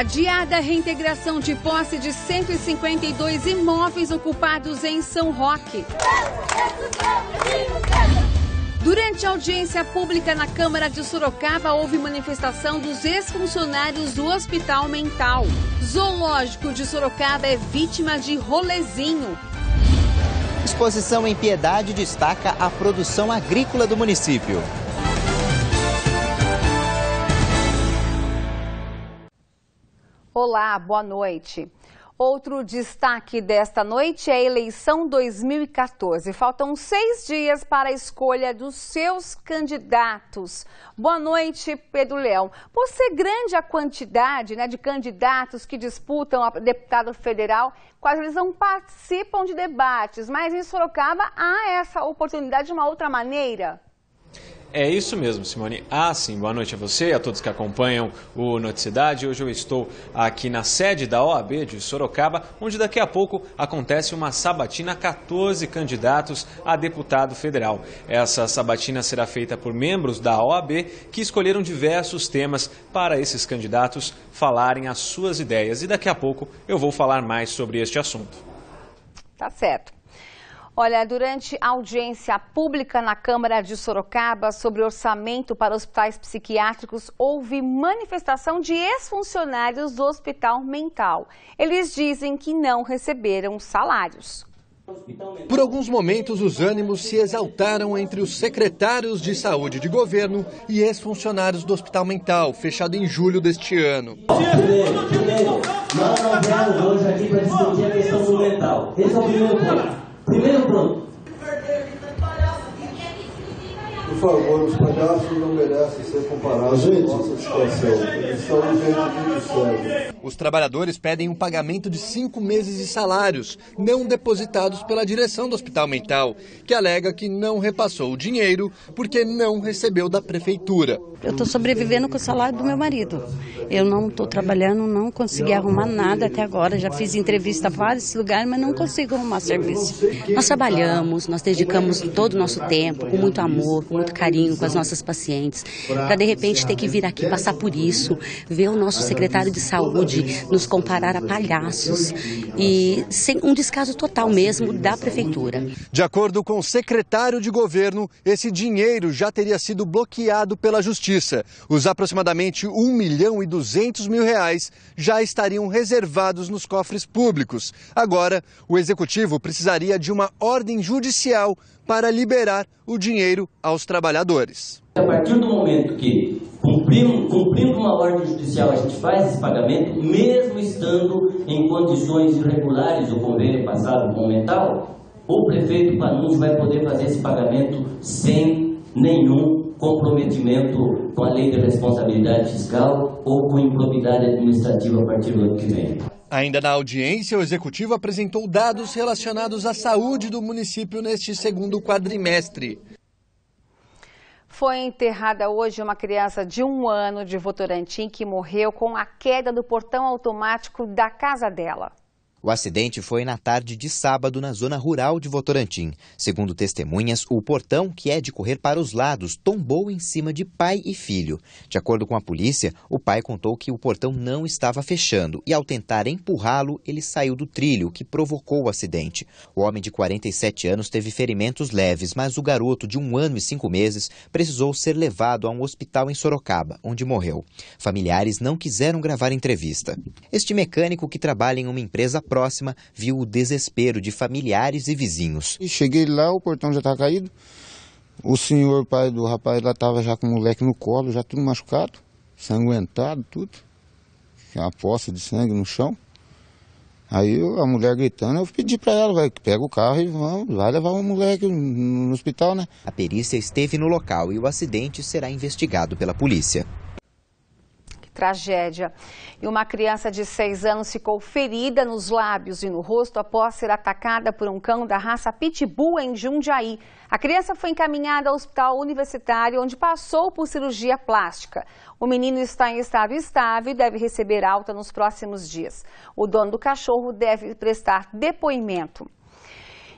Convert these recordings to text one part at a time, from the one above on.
Adiada a reintegração de posse de 152 imóveis ocupados em São Roque. Durante a audiência pública na Câmara de Sorocaba, houve manifestação dos ex-funcionários do Hospital Mental. Zoológico de Sorocaba é vítima de rolezinho. Exposição em Piedade destaca a produção agrícola do município. Olá, boa noite. Outro destaque desta noite é a eleição 2014. Faltam seis dias para a escolha dos seus candidatos. Boa noite, Pedro Leão. Por ser grande a quantidade né, de candidatos que disputam a deputado federal, quase eles não participam de debates, mas em Sorocaba há essa oportunidade de uma outra maneira? É isso mesmo, Simone. Ah, sim, boa noite a você, e a todos que acompanham o Noticidade. Hoje eu estou aqui na sede da OAB de Sorocaba, onde daqui a pouco acontece uma sabatina a 14 candidatos a deputado federal. Essa sabatina será feita por membros da OAB que escolheram diversos temas para esses candidatos falarem as suas ideias. E daqui a pouco eu vou falar mais sobre este assunto. Tá certo. Olha, durante a audiência pública na Câmara de Sorocaba sobre orçamento para hospitais psiquiátricos, houve manifestação de ex-funcionários do Hospital Mental. Eles dizem que não receberam salários. Por alguns momentos, os ânimos se exaltaram entre os secretários de saúde de governo e ex-funcionários do Hospital Mental, fechado em julho deste ano. Primeiro, nós hoje aqui para discutir a questão do mental. Esse é o primeiro ponto. Primeiro ponto. favor, os palhaços não merecem ser comparados nossa situação. Eles são muito Os trabalhadores pedem um pagamento de cinco meses de salários, não depositados pela direção do Hospital Mental, que alega que não repassou o dinheiro porque não recebeu da prefeitura. Eu estou sobrevivendo com o salário do meu marido. Eu não estou trabalhando, não consegui arrumar nada até agora. Já fiz entrevista a vários lugares, mas não consigo arrumar serviço. Nós trabalhamos, nós dedicamos todo o nosso tempo, com muito amor, com muito carinho com as nossas pacientes, para de repente ter que vir aqui passar por isso, ver o nosso secretário de saúde nos comparar a palhaços e sem um descaso total mesmo da prefeitura. De acordo com o secretário de governo, esse dinheiro já teria sido bloqueado pela justiça. Os aproximadamente 1 milhão e 200 mil reais já estariam reservados nos cofres públicos. Agora, o executivo precisaria de uma ordem judicial para liberar o dinheiro aos trabalhadores. A partir do momento que cumprindo, cumprindo uma ordem judicial a gente faz esse pagamento, mesmo estando em condições irregulares, o convênio é passado momental, o prefeito Panucci vai poder fazer esse pagamento sem nenhum comprometimento com a lei de responsabilidade fiscal ou com improbidade administrativa a partir do ano que vem. Ainda na audiência, o executivo apresentou dados relacionados à saúde do município neste segundo quadrimestre. Foi enterrada hoje uma criança de um ano de Votorantim que morreu com a queda do portão automático da casa dela. O acidente foi na tarde de sábado na zona rural de Votorantim. Segundo testemunhas, o portão, que é de correr para os lados, tombou em cima de pai e filho. De acordo com a polícia, o pai contou que o portão não estava fechando e, ao tentar empurrá-lo, ele saiu do trilho, que provocou o acidente. O homem de 47 anos teve ferimentos leves, mas o garoto, de um ano e cinco meses, precisou ser levado a um hospital em Sorocaba, onde morreu. Familiares não quiseram gravar entrevista. Este mecânico, que trabalha em uma empresa próxima viu o desespero de familiares e vizinhos. E cheguei lá, o portão já estava caído. O senhor, pai do rapaz, lá estava já com o moleque no colo, já tudo machucado, sanguentado, tudo. Uma poça de sangue no chão. Aí a mulher gritando, eu pedi para ela, vai, pega o carro e vamos, vai levar o moleque no hospital, né? A perícia esteve no local e o acidente será investigado pela polícia tragédia. E uma criança de seis anos ficou ferida nos lábios e no rosto após ser atacada por um cão da raça Pitbull em Jundiaí. A criança foi encaminhada ao hospital universitário, onde passou por cirurgia plástica. O menino está em estado estável e deve receber alta nos próximos dias. O dono do cachorro deve prestar depoimento.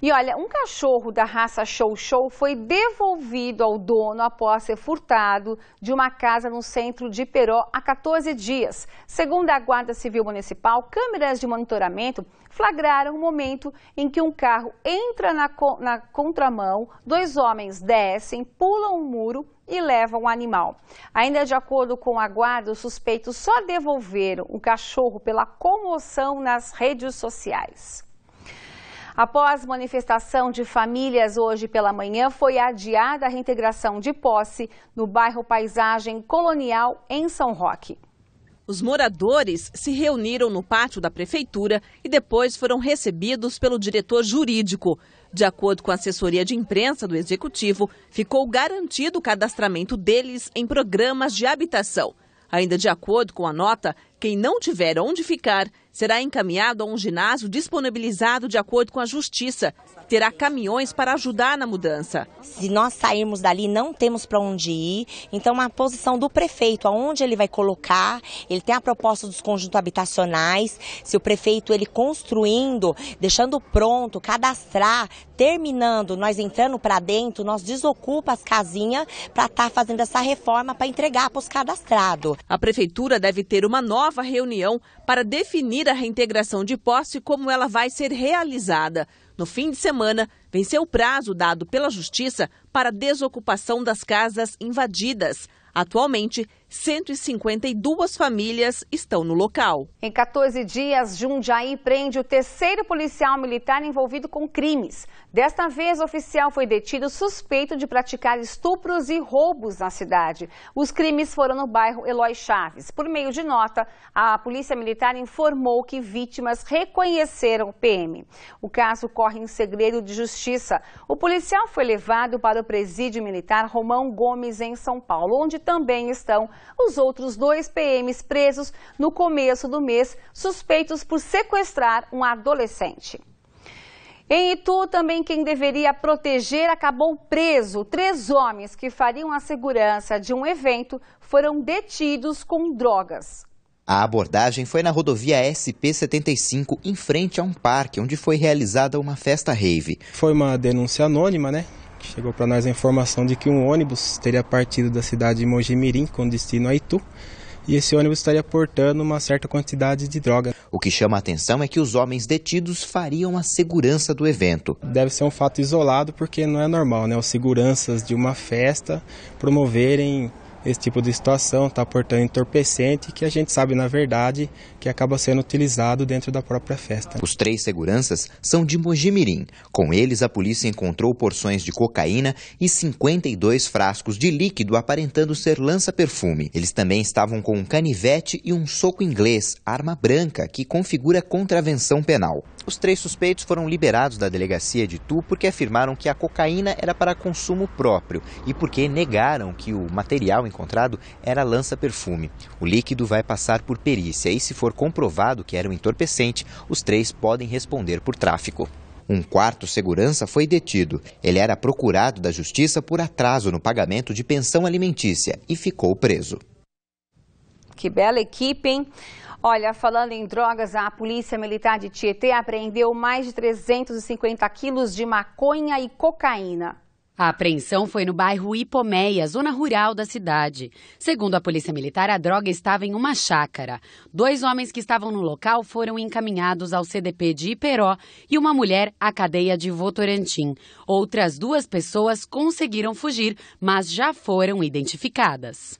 E olha, um cachorro da raça Show Show foi devolvido ao dono após ser furtado de uma casa no centro de Peró há 14 dias. Segundo a Guarda Civil Municipal, câmeras de monitoramento flagraram o momento em que um carro entra na, na contramão, dois homens descem, pulam um muro e levam o animal. Ainda de acordo com a guarda, os suspeitos só devolveram o cachorro pela comoção nas redes sociais. Após manifestação de famílias hoje pela manhã, foi adiada a reintegração de posse no bairro Paisagem Colonial, em São Roque. Os moradores se reuniram no pátio da prefeitura e depois foram recebidos pelo diretor jurídico. De acordo com a assessoria de imprensa do executivo, ficou garantido o cadastramento deles em programas de habitação. Ainda de acordo com a nota, quem não tiver onde ficar será encaminhado a um ginásio disponibilizado de acordo com a Justiça. Terá caminhões para ajudar na mudança. Se nós sairmos dali, não temos para onde ir. Então, a posição do prefeito, aonde ele vai colocar, ele tem a proposta dos conjuntos habitacionais. Se o prefeito ele construindo, deixando pronto, cadastrar, terminando, nós entrando para dentro, nós desocupa as casinhas para estar tá fazendo essa reforma para entregar para os cadastrados. A prefeitura deve ter uma nova nova reunião para definir a reintegração de posse e como ela vai ser realizada. No fim de semana, venceu o prazo dado pela Justiça para desocupação das casas invadidas. Atualmente, 152 famílias estão no local. Em 14 dias, Jundiaí prende o terceiro policial militar envolvido com crimes. Desta vez, o oficial foi detido suspeito de praticar estupros e roubos na cidade. Os crimes foram no bairro Eloy Chaves. Por meio de nota, a Polícia Militar informou que vítimas reconheceram o PM. O caso corre em segredo de justiça. O policial foi levado para o presídio militar Romão Gomes, em São Paulo, onde também estão os outros dois PMs presos no começo do mês, suspeitos por sequestrar um adolescente. Em Itu, também quem deveria proteger acabou preso. Três homens que fariam a segurança de um evento foram detidos com drogas. A abordagem foi na rodovia SP-75, em frente a um parque, onde foi realizada uma festa rave. Foi uma denúncia anônima, né? Chegou para nós a informação de que um ônibus teria partido da cidade de Mojimirim com destino a Itu e esse ônibus estaria portando uma certa quantidade de droga. O que chama a atenção é que os homens detidos fariam a segurança do evento. Deve ser um fato isolado porque não é normal, né? Os seguranças de uma festa promoverem esse tipo de situação, está aportando entorpecente que a gente sabe, na verdade, que acaba sendo utilizado dentro da própria festa. Os três seguranças são de Mojimirim. Com eles, a polícia encontrou porções de cocaína e 52 frascos de líquido aparentando ser lança-perfume. Eles também estavam com um canivete e um soco inglês, arma branca, que configura contravenção penal. Os três suspeitos foram liberados da delegacia de Tu porque afirmaram que a cocaína era para consumo próprio e porque negaram que o material encontrado era lança-perfume. O líquido vai passar por perícia e, se for comprovado que era um entorpecente, os três podem responder por tráfico. Um quarto segurança foi detido. Ele era procurado da justiça por atraso no pagamento de pensão alimentícia e ficou preso. Que bela equipe, hein? Olha, falando em drogas, a Polícia Militar de Tietê apreendeu mais de 350 quilos de maconha e cocaína. A apreensão foi no bairro Ipomeia, zona rural da cidade. Segundo a Polícia Militar, a droga estava em uma chácara. Dois homens que estavam no local foram encaminhados ao CDP de Iperó e uma mulher à cadeia de Votorantim. Outras duas pessoas conseguiram fugir, mas já foram identificadas.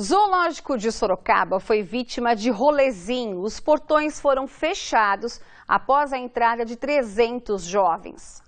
Zoológico de Sorocaba foi vítima de rolezinho. Os portões foram fechados após a entrada de 300 jovens.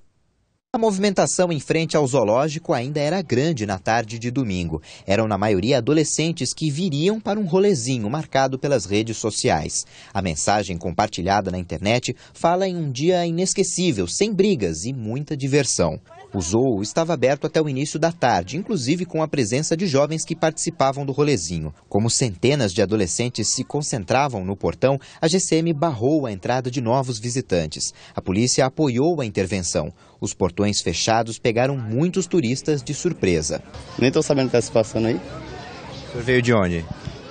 A movimentação em frente ao zoológico ainda era grande na tarde de domingo. Eram, na maioria, adolescentes que viriam para um rolezinho marcado pelas redes sociais. A mensagem compartilhada na internet fala em um dia inesquecível, sem brigas e muita diversão. O zoo estava aberto até o início da tarde, inclusive com a presença de jovens que participavam do rolezinho. Como centenas de adolescentes se concentravam no portão, a GCM barrou a entrada de novos visitantes. A polícia apoiou a intervenção. Os portões fechados pegaram muitos turistas de surpresa. Nem estou sabendo o que está se passando aí. O senhor veio de onde?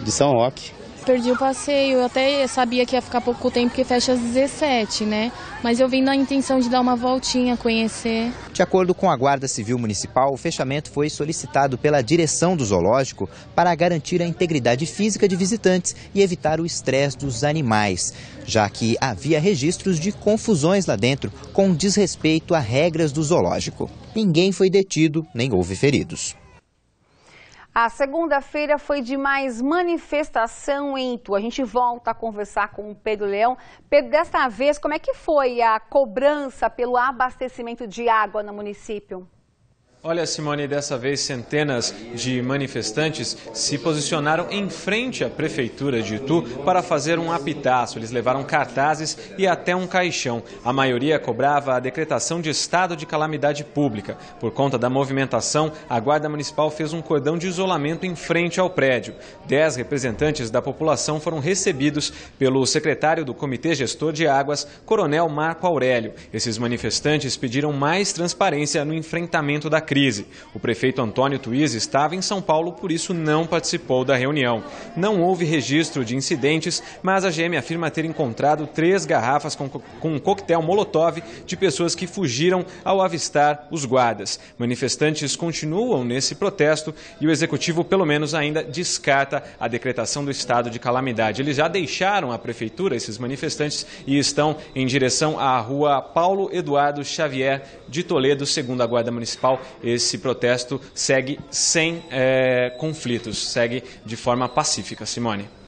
De São Roque. Perdi o passeio, eu até sabia que ia ficar pouco tempo, porque fecha às 17, né? Mas eu vim na intenção de dar uma voltinha, conhecer. De acordo com a Guarda Civil Municipal, o fechamento foi solicitado pela direção do zoológico para garantir a integridade física de visitantes e evitar o estresse dos animais, já que havia registros de confusões lá dentro com desrespeito a regras do zoológico. Ninguém foi detido, nem houve feridos. A segunda-feira foi de mais manifestação em Itu. A gente volta a conversar com o Pedro Leão. Pedro, desta vez, como é que foi a cobrança pelo abastecimento de água no município? Olha, Simone, dessa vez centenas de manifestantes se posicionaram em frente à prefeitura de Itu para fazer um apitaço. Eles levaram cartazes e até um caixão. A maioria cobrava a decretação de estado de calamidade pública. Por conta da movimentação, a Guarda Municipal fez um cordão de isolamento em frente ao prédio. Dez representantes da população foram recebidos pelo secretário do Comitê Gestor de Águas, Coronel Marco Aurélio. Esses manifestantes pediram mais transparência no enfrentamento da crise crise. O prefeito Antônio Tuiz estava em São Paulo, por isso não participou da reunião. Não houve registro de incidentes, mas a GM afirma ter encontrado três garrafas com, com um coquetel molotov de pessoas que fugiram ao avistar os guardas. Manifestantes continuam nesse protesto e o executivo, pelo menos ainda, descarta a decretação do estado de calamidade. Eles já deixaram a prefeitura, esses manifestantes, e estão em direção à rua Paulo Eduardo Xavier de Toledo, segundo a Guarda Municipal esse protesto segue sem é, conflitos, segue de forma pacífica. Simone.